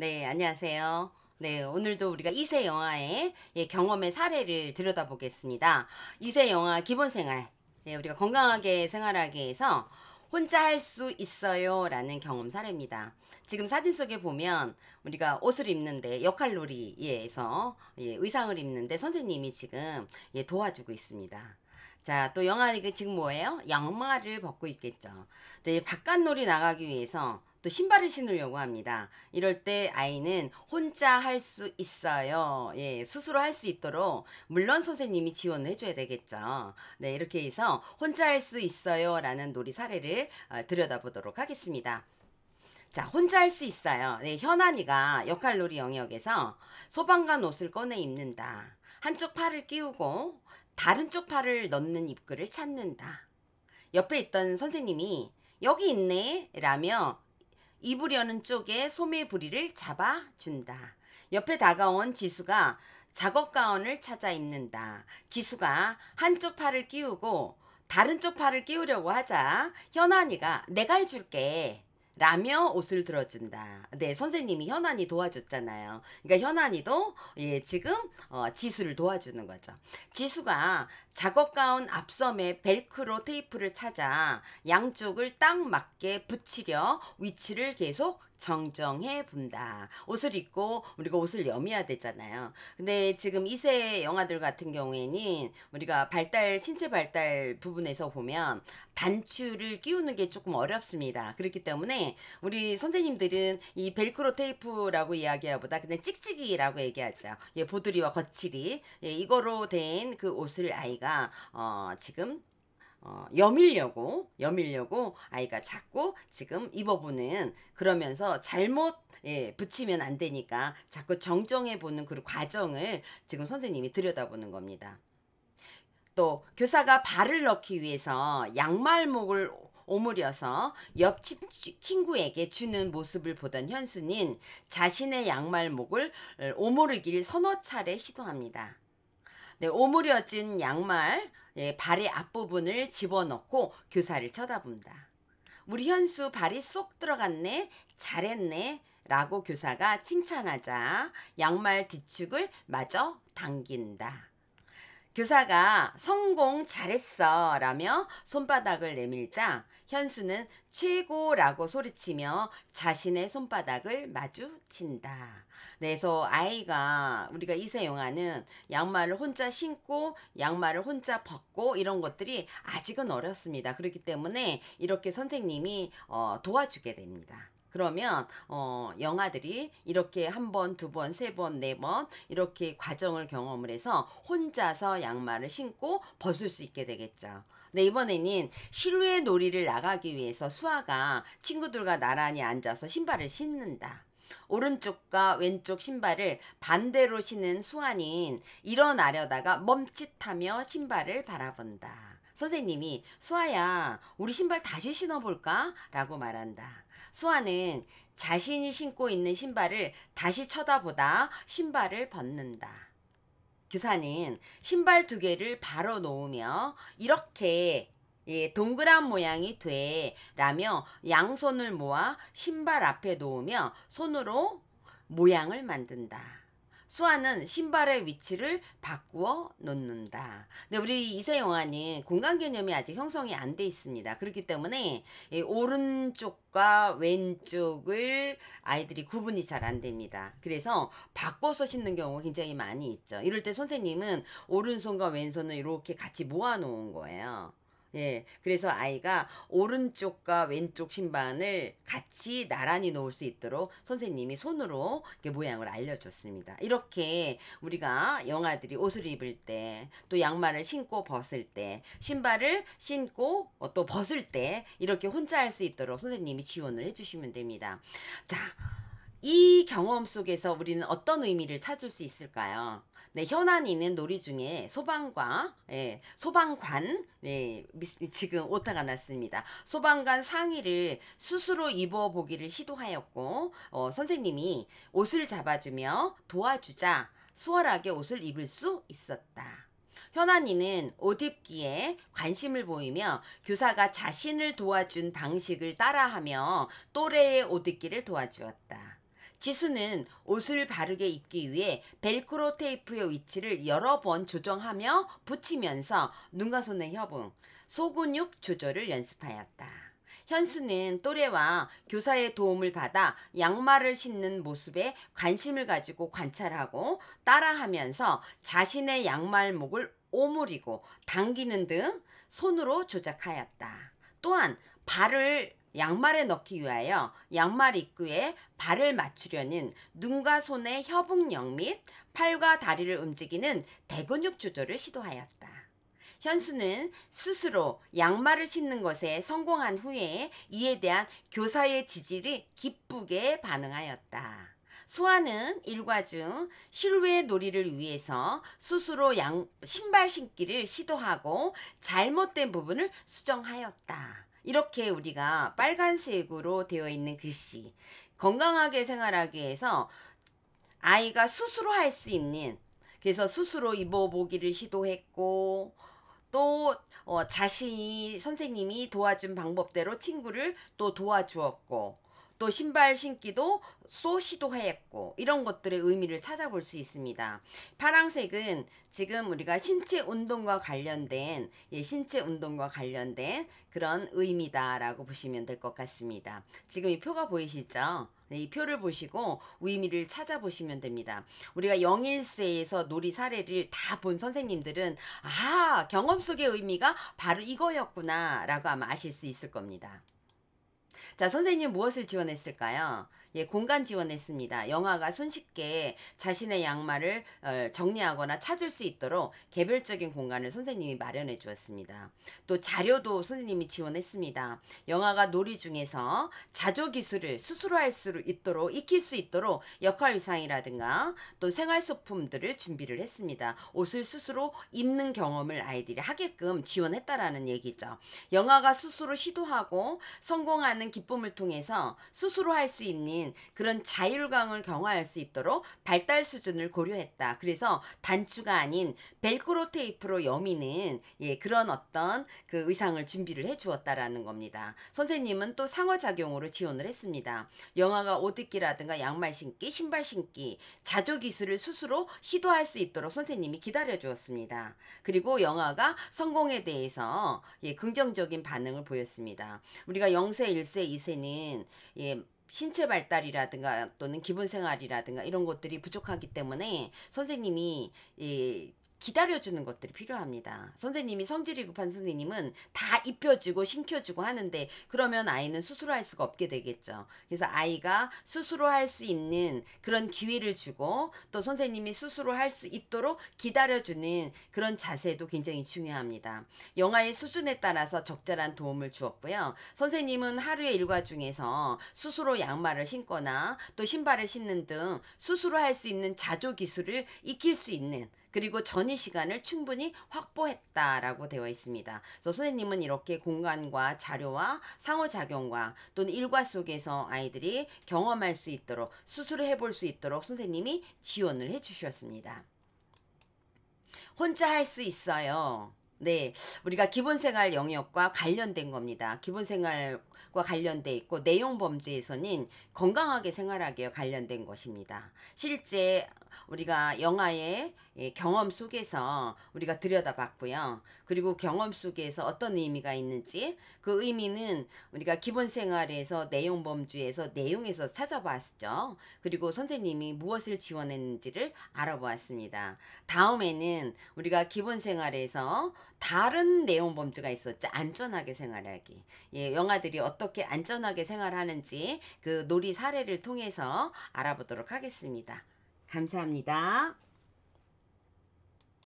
네, 안녕하세요. 네, 오늘도 우리가 이세 영화의 예, 경험의 사례를 들여다보겠습니다. 이세 영화 기본 생활. 네, 우리가 건강하게 생활하기 위해서 혼자 할 수 있어요 라는 경험 사례입니다. 지금 사진 속에 보면 우리가 옷을 입는데 역할놀이에서 예, 의상을 입는데 선생님이 지금 예, 도와주고 있습니다. 자, 또 영화, 이게 지금 뭐예요? 양말을 벗고 있겠죠. 이 바깥놀이 나가기 위해서 또 신발을 신으려고 합니다. 이럴 때 아이는 혼자 할 수 있어요. 예, 스스로 할 수 있도록 물론 선생님이 지원을 해줘야 되겠죠. 네, 이렇게 해서 혼자 할 수 있어요 라는 놀이 사례를 어, 들여다보도록 하겠습니다. 자, 혼자 할 수 있어요. 네, 현안이가 역할놀이 영역에서 소방관 옷을 꺼내 입는다. 한쪽 팔을 끼우고 다른 쪽 팔을 넣는 입구를 찾는다. 옆에 있던 선생님이 여기 있네 라며 입으려는 쪽에 소매 부리를 잡아준다. 옆에 다가온 지수가 작업 가운을 찾아 입는다. 지수가 한쪽 팔을 끼우고 다른 쪽 팔을 끼우려고 하자 현안이가 내가 해줄게 라며 옷을 들어준다. 네, 선생님이 현안이 도와줬잖아요. 그러니까 현안이도 예, 지금 어, 지수를 도와주는 거죠. 지수가 작업 가운 앞섬에 벨크로 테이프를 찾아 양쪽을 딱 맞게 붙이려 위치를 계속 정정해 본다. 옷을 입고 우리가 옷을 여미야 되잖아요. 근데 지금 이세 영화들 같은 경우에는 우리가 발달, 신체 발달 부분에서 보면 단추를 끼우는 게 조금 어렵습니다. 그렇기 때문에 우리 선생님들은 이 벨크로 테이프라고 이야기하보다 그냥 찍찍이라고 얘기하죠. 예, 보드리와 거칠이. 예, 이거로 된 그 옷을 아이가 아이가 어, 지금 어, 여밀려고 여밀려고 아이가 자꾸 지금 입어보는 그러면서 잘못 예, 붙이면 안 되니까 자꾸 정정해 보는 그 과정을 지금 선생님이 들여다보는 겁니다. 또 교사가 발을 넣기 위해서 양말목을 오므려서 옆집 친구에게 주는 모습을 보던 현수는 자신의 양말목을 어, 오므르길 서너 차례 시도합니다. 네, 오므려진 양말 예, 발의 앞부분을 집어넣고 교사를 쳐다본다. 우리 현수 발이 쏙 들어갔네. 잘했네. 라고 교사가 칭찬하자 양말 뒤축을 마저 당긴다. 교사가 성공 잘했어 라며 손바닥을 내밀자 현수는 최고라고 소리치며 자신의 손바닥을 마주친다. 네, 그래서 아이가 우리가 이세 영화는 양말을 혼자 신고 양말을 혼자 벗고 이런 것들이 아직은 어렵습니다. 그렇기 때문에 이렇게 선생님이 어, 도와주게 됩니다. 그러면 어, 영화들이 이렇게 한 번, 두 번, 세 번, 네 번 이렇게 과정을 경험을 해서 혼자서 양말을 신고 벗을 수 있게 되겠죠. 네, 이번에는 실외 놀이를 나가기 위해서 수아가 친구들과 나란히 앉아서 신발을 신는다. 오른쪽과 왼쪽 신발을 반대로 신은 수환인 일어나려다가 멈칫하며 신발을 바라본다. 선생님이 수아야 우리 신발 다시 신어볼까? 라고 말한다. 수아는 자신이 신고 있는 신발을 다시 쳐다보다 신발을 벗는다. 교사는 신발 두 개를 바로 놓으며 이렇게 예, 동그란 모양이 돼 라며 양손을 모아 신발 앞에 놓으며 손으로 모양을 만든다. 수아는 신발의 위치를 바꾸어 놓는다. 근데 우리 이세 영아님 공간 개념이 아직 형성이 안 돼 있습니다. 그렇기 때문에 오른쪽과 왼쪽을 아이들이 구분이 잘 안 됩니다. 그래서 바꿔서 신는 경우가 굉장히 많이 있죠. 이럴 때 선생님은 오른손과 왼손을 이렇게 같이 모아 놓은 거예요. 예, 그래서 아이가 오른쪽과 왼쪽 신반을 같이 나란히 놓을 수 있도록 선생님이 손으로 이렇게 모양을 알려줬습니다. 이렇게 우리가 영아들이 옷을 입을 때, 또 양말을 신고 벗을 때, 신발을 신고 어, 또 벗을 때 이렇게 혼자 할 수 있도록 선생님이 지원을 해주시면 됩니다. 자, 이 경험 속에서 우리는 어떤 의미를 찾을 수 있을까요? 네, 현안이 있는 놀이 중에 소방과 예, 소방관 예, 지금 오타가 났습니다. 소방관 상의를 스스로 입어보기를 시도하였고 어, 선생님이 옷을 잡아주며 도와주자 수월하게 옷을 입을 수 있었다. 현안이는 옷 입기에 관심을 보이며 교사가 자신을 도와준 방식을 따라하며 또래의 옷 입기를 도와주었다. 지수는 옷을 바르게 입기 위해 벨크로 테이프의 위치를 여러 번 조정하며 붙이면서 눈과 손의 협응, 소근육 조절을 연습하였다. 현수는 또래와 교사의 도움을 받아 양말을 신는 모습에 관심을 가지고 관찰하고 따라하면서 자신의 양말목을 오므리고 당기는 등 손으로 조작하였다. 또한 발을 양말에 넣기 위하여 양말 입구에 발을 맞추려는 눈과 손의 협응력 및 팔과 다리를 움직이는 대근육 조절을 시도하였다. 현수는 스스로 양말을 신는 것에 성공한 후에 이에 대한 교사의 지지를 기쁘게 반응하였다. 수아는 일과 중 실외 놀이를 위해서 스스로 양, 신발 신기를 시도하고 잘못된 부분을 수정하였다. 이렇게 우리가 빨간색으로 되어 있는 글씨 건강하게 생활하기 위해서 아이가 스스로 할 수 있는 그래서 스스로 입어보기를 시도했고 또 어, 자신이 선생님이 도와준 방법대로 친구를 또 도와주었고 또 신발 신기도 소시도하였고 이런 것들의 의미를 찾아볼 수 있습니다. 파랑색은 지금 우리가 신체 운동과 관련된 예, 신체 운동과 관련된 그런 의미다라고 보시면 될 것 같습니다. 지금 이 표가 보이시죠? 네, 이 표를 보시고 의미를 찾아보시면 됩니다. 우리가 영일세에서 놀이 사례를 다 본 선생님들은 아 경험 속의 의미가 바로 이거였구나 라고 아마 아실 수 있을 겁니다. 자, 선생님 무엇을 지원했을까요? 예, 공간 지원했습니다. 영화가 손쉽게 자신의 양말을 어, 정리하거나 찾을 수 있도록 개별적인 공간을 선생님이 마련해 주었습니다. 또 자료도 선생님이 지원했습니다. 영화가 놀이 중에서 자조 기술을 스스로 할 수 있도록 익힐 수 있도록 역할 의상이라든가 또 생활 소품들을 준비를 했습니다. 옷을 스스로 입는 경험을 아이들이 하게끔 지원했다라는 얘기죠. 영화가 스스로 시도하고 성공하는 기 기쁨을 통해서 스스로 할 수 있는 그런 자율감을 경화할 수 있도록 발달 수준을 고려했다. 그래서 단추가 아닌 벨크로 테이프로 여미는 예, 그런 어떤 그 의상을 준비를 해 주었다라는 겁니다. 선생님은 또 상호작용으로 지원을 했습니다. 영화가 옷 입기라든가 양말 신기, 신발 신기, 자조 기술을 스스로 시도할 수 있도록 선생님이 기다려 주었습니다. 그리고 영화가 성공에 대해서 예, 긍정적인 반응을 보였습니다. 우리가 0세, 1세, 이세는 예, 신체 발달이라든가 또는 기본 생활이라든가 이런 것들이 부족하기 때문에 선생님이 이 예, 기다려주는 것들이 필요합니다. 선생님이 성질이 급한 선생님은 다 입혀주고 신켜주고 하는데 그러면 아이는 스스로 할 수가 없게 되겠죠. 그래서 아이가 스스로 할 수 있는 그런 기회를 주고 또 선생님이 스스로 할 수 있도록 기다려주는 그런 자세도 굉장히 중요합니다. 영아의 수준에 따라서 적절한 도움을 주었고요. 선생님은 하루의 일과 중에서 스스로 양말을 신거나 또 신발을 신는 등 스스로 할 수 있는 자조 기술을 익힐 수 있는 그리고 전이 시간을 충분히 확보했다라고 되어 있습니다. 그래서 선생님은 이렇게 공간과 자료와 상호작용과 또는 일과 속에서 아이들이 경험할 수 있도록 수술을 해볼 수 있도록 선생님이 지원을 해주셨습니다. 혼자 할 수 있어요. 네, 우리가 기본생활 영역과 관련된 겁니다. 기본생활 과 관련돼 있고 내용 범죄에서는 건강하게 생활하기에 관련된 것입니다. 실제 우리가 영화의 예, 경험 속에서 우리가 들여다봤고요. 그리고 경험 속에서 어떤 의미가 있는지 그 의미는 우리가 기본 생활에서 내용 범주에서 내용에서 찾아봤죠. 그리고 선생님이 무엇을 지원했는지를 알아보았습니다. 다음에는 우리가 기본 생활에서 다른 내용 범주가 있었죠. 안전하게 생활하기. 예, 영화들이 어떻게 안전하게 생활하는지 그 놀이 사례를 통해서 알아보도록 하겠습니다. 감사합니다.